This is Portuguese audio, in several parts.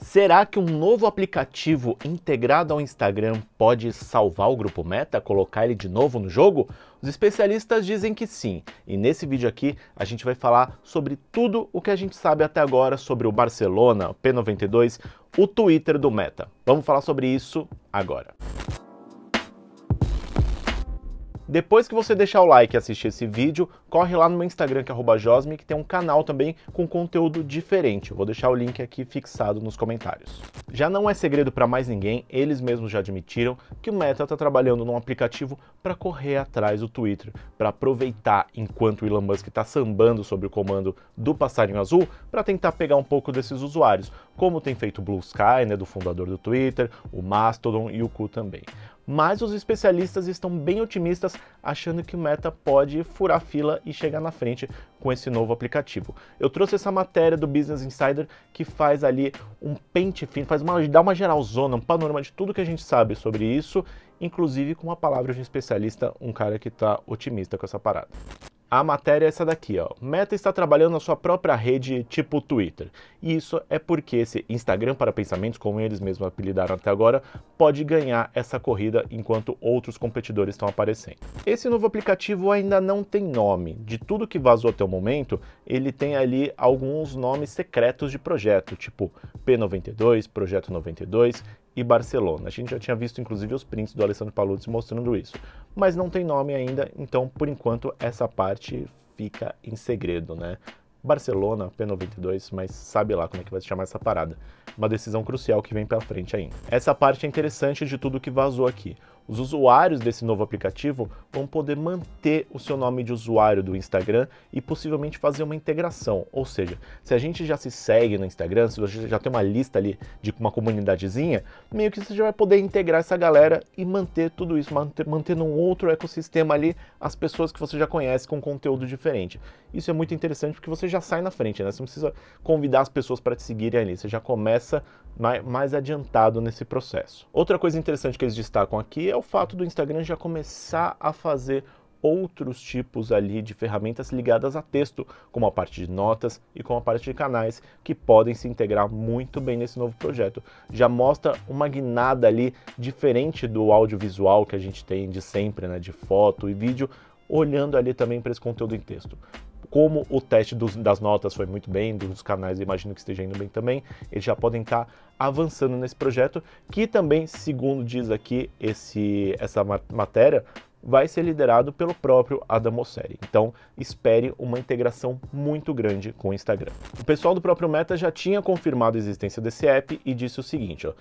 Será que um novo aplicativo integrado ao Instagram pode salvar o grupo Meta, colocar ele de novo no jogo? Os especialistas dizem que sim, e nesse vídeo aqui a gente vai falar sobre tudo o que a gente sabe até agora sobre o Barcelona, o P92, o Twitter do Meta. Vamos falar sobre isso agora. Depois que você deixar o like e assistir esse vídeo, corre lá no meu Instagram, que é Josme, que tem um canal também com conteúdo diferente. Eu vou deixar o link aqui fixado nos comentários. Já não é segredo para mais ninguém, eles mesmos já admitiram que o Meta está trabalhando num aplicativo para correr atrás do Twitter, para aproveitar enquanto o Elon Musk está sambando sobre o comando do passarinho azul, para tentar pegar um pouco desses usuários como tem feito o Blue Sky, né, do fundador do Twitter, o Mastodon e o Ku também. Mas os especialistas estão bem otimistas, achando que o Meta pode furar fila e chegar na frente com esse novo aplicativo. Eu trouxe essa matéria do Business Insider que faz ali um pente fino, faz uma, dá uma geralzona, um panorama de tudo que a gente sabe sobre isso, inclusive com a palavra de um especialista, um cara que está otimista com essa parada. A matéria é essa daqui, ó. Meta está trabalhando na sua própria rede tipo Twitter. E isso é porque esse Instagram para pensamentos, como eles mesmos apelidaram até agora, pode ganhar essa corrida enquanto outros competidores estão aparecendo. Esse novo aplicativo ainda não tem nome. De tudo que vazou até o momento, ele tem ali alguns nomes secretos de projeto, tipo P92, Projeto 92 e Barcelona. A gente já tinha visto inclusive os prints do Alessandro Paluzzi mostrando isso, mas não tem nome ainda, então por enquanto essa parte fica em segredo, né? Barcelona, P92, mas sabe lá como é que vai se chamar essa parada. Uma decisão crucial que vem pela frente ainda. Essa parte é interessante de tudo que vazou aqui. Os usuários desse novo aplicativo vão poder manter o seu nome de usuário do Instagram e possivelmente fazer uma integração. Ou seja, se a gente já se segue no Instagram, se você já tem uma lista ali de uma comunidadezinha, meio que você já vai poder integrar essa galera e manter tudo isso, manter, mantendo um outro ecossistema ali, as pessoas que você já conhece com conteúdo diferente. Isso é muito interessante porque você já sai na frente, né? Você não precisa convidar as pessoas para te seguirem ali, você já começa mais, mais adiantado nesse processo. Outra coisa interessante que eles destacam aqui é o fato do Instagram já começar a fazer outros tipos ali de ferramentas ligadas a texto, como a parte de notas e como a parte de canais, que podem se integrar muito bem nesse novo projeto. Já mostra uma guinada ali diferente do audiovisual que a gente tem de sempre, né, de foto e vídeo, olhando ali também para esse conteúdo em texto como o teste dos, das notas foi muito bem, dos canais imagino que esteja indo bem também, eles já podem estar tá avançando nesse projeto, que também, segundo diz aqui esse, essa matéria, vai ser liderado pelo próprio Adam Mosseri. Então, espere uma integração muito grande com o Instagram. O pessoal do próprio Meta já tinha confirmado a existência desse app e disse o seguinte, ó,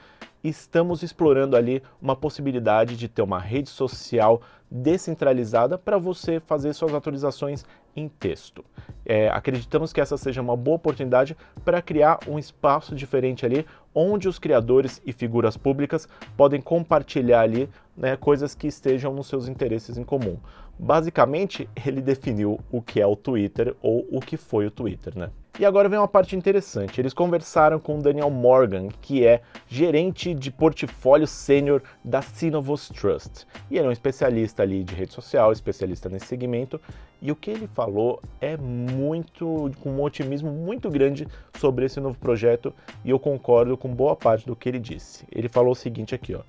estamos explorando ali uma possibilidade de ter uma rede social descentralizada para você fazer suas atualizações em texto. É, acreditamos que essa seja uma boa oportunidade para criar um espaço diferente ali, onde os criadores e figuras públicas podem compartilhar ali né, coisas que estejam nos seus interesses em comum. Basicamente, ele definiu o que é o Twitter ou o que foi o Twitter, né? E agora vem uma parte interessante. Eles conversaram com o Daniel Morgan, que é gerente de portfólio sênior da Synovos Trust. E ele é um especialista ali de rede social, especialista nesse segmento. E o que ele falou é muito, com um otimismo muito grande sobre esse novo projeto. E eu concordo com boa parte do que ele disse. Ele falou o seguinte aqui, ó.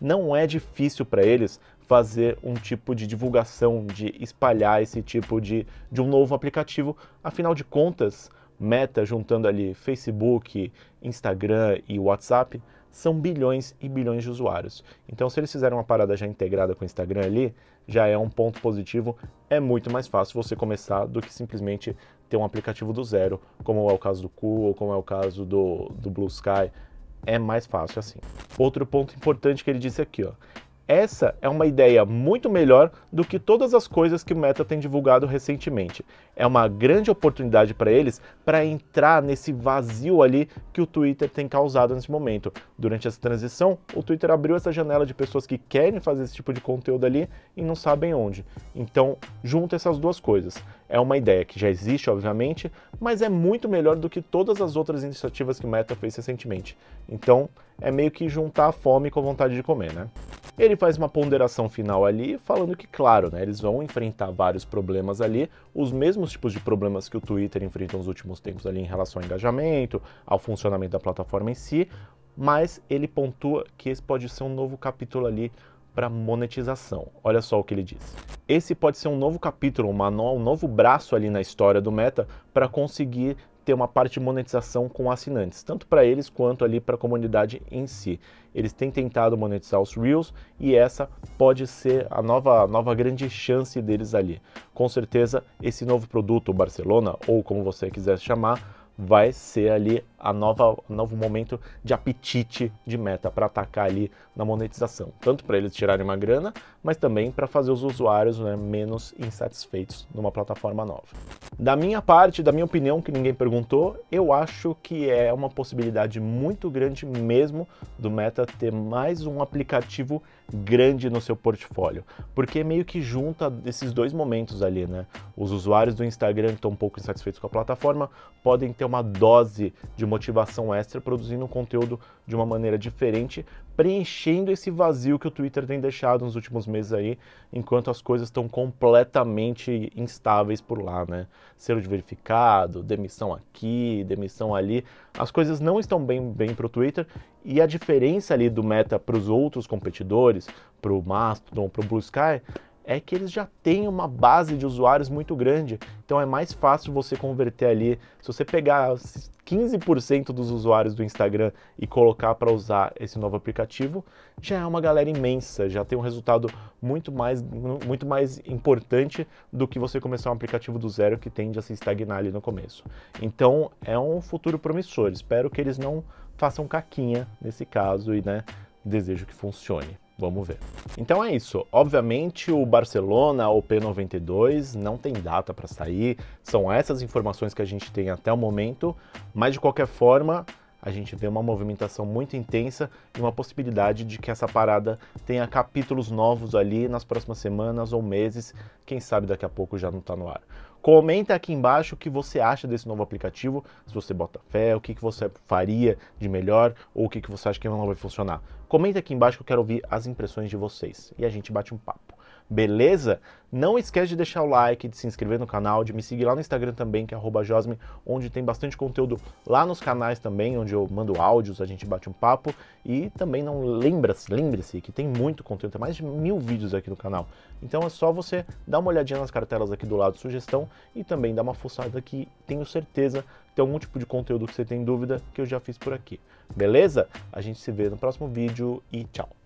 Não é difícil para eles fazer um tipo de divulgação, de espalhar esse tipo de, de um novo aplicativo. Afinal de contas, Meta, juntando ali Facebook, Instagram e WhatsApp, são bilhões e bilhões de usuários. Então, se eles fizerem uma parada já integrada com o Instagram ali, já é um ponto positivo. É muito mais fácil você começar do que simplesmente ter um aplicativo do zero, como é o caso do ou como é o caso do, do Blue Sky. É mais fácil assim. Outro ponto importante que ele disse aqui, ó. Essa é uma ideia muito melhor do que todas as coisas que o Meta tem divulgado recentemente. É uma grande oportunidade para eles para entrar nesse vazio ali que o Twitter tem causado nesse momento. Durante essa transição, o Twitter abriu essa janela de pessoas que querem fazer esse tipo de conteúdo ali e não sabem onde. Então, junta essas duas coisas. É uma ideia que já existe, obviamente, mas é muito melhor do que todas as outras iniciativas que o Meta fez recentemente. Então, é meio que juntar a fome com a vontade de comer, né? Ele faz uma ponderação final ali, falando que, claro, né, eles vão enfrentar vários problemas ali, os mesmos tipos de problemas que o Twitter enfrenta nos últimos tempos ali em relação ao engajamento, ao funcionamento da plataforma em si, mas ele pontua que esse pode ser um novo capítulo ali para monetização. Olha só o que ele diz. Esse pode ser um novo capítulo, uma no, um novo braço ali na história do Meta para conseguir ter uma parte de monetização com assinantes, tanto para eles quanto ali para a comunidade em si. Eles têm tentado monetizar os Reels e essa pode ser a nova, nova grande chance deles ali. Com certeza, esse novo produto, Barcelona, ou como você quiser chamar, vai ser ali a nova novo momento de apetite de meta para atacar ali na monetização, tanto para eles tirarem uma grana, mas também para fazer os usuários né, menos insatisfeitos numa plataforma nova. Da minha parte, da minha opinião, que ninguém perguntou, eu acho que é uma possibilidade muito grande mesmo do Meta ter mais um aplicativo grande no seu portfólio, porque meio que junta esses dois momentos ali, né? Os usuários do Instagram que estão um pouco insatisfeitos com a plataforma podem ter uma dose de motivação extra produzindo conteúdo de uma maneira diferente, preenchendo esse vazio que o Twitter tem deixado nos últimos meses aí, enquanto as coisas estão completamente instáveis por lá, né? Selo de verificado, demissão aqui, demissão ali, as coisas não estão bem bem para o Twitter e a diferença ali do Meta para os outros competidores, para o Mastodon, para o Blue Sky, é que eles já têm uma base de usuários muito grande. Então é mais fácil você converter ali. Se você pegar 15% dos usuários do Instagram e colocar para usar esse novo aplicativo, já é uma galera imensa, já tem um resultado muito mais, muito mais importante do que você começar um aplicativo do zero que tende a se estagnar ali no começo. Então é um futuro promissor. Espero que eles não façam caquinha nesse caso e né, desejo que funcione. Vamos ver. Então é isso. Obviamente o Barcelona o P92 não tem data para sair. São essas informações que a gente tem até o momento, mas de qualquer forma, a gente vê uma movimentação muito intensa e uma possibilidade de que essa parada tenha capítulos novos ali nas próximas semanas ou meses, quem sabe daqui a pouco já não está no ar. Comenta aqui embaixo o que você acha desse novo aplicativo, se você bota fé, o que, que você faria de melhor ou o que, que você acha que não vai funcionar. Comenta aqui embaixo que eu quero ouvir as impressões de vocês e a gente bate um papo beleza? Não esquece de deixar o like, de se inscrever no canal, de me seguir lá no Instagram também, que é @josme, onde tem bastante conteúdo lá nos canais também, onde eu mando áudios, a gente bate um papo e também não lembra-se, lembre-se que tem muito conteúdo, tem mais de mil vídeos aqui no canal. Então é só você dar uma olhadinha nas cartelas aqui do lado sugestão e também dar uma fuçada que tenho certeza tem algum tipo de conteúdo que você tem dúvida que eu já fiz por aqui. Beleza? A gente se vê no próximo vídeo e tchau.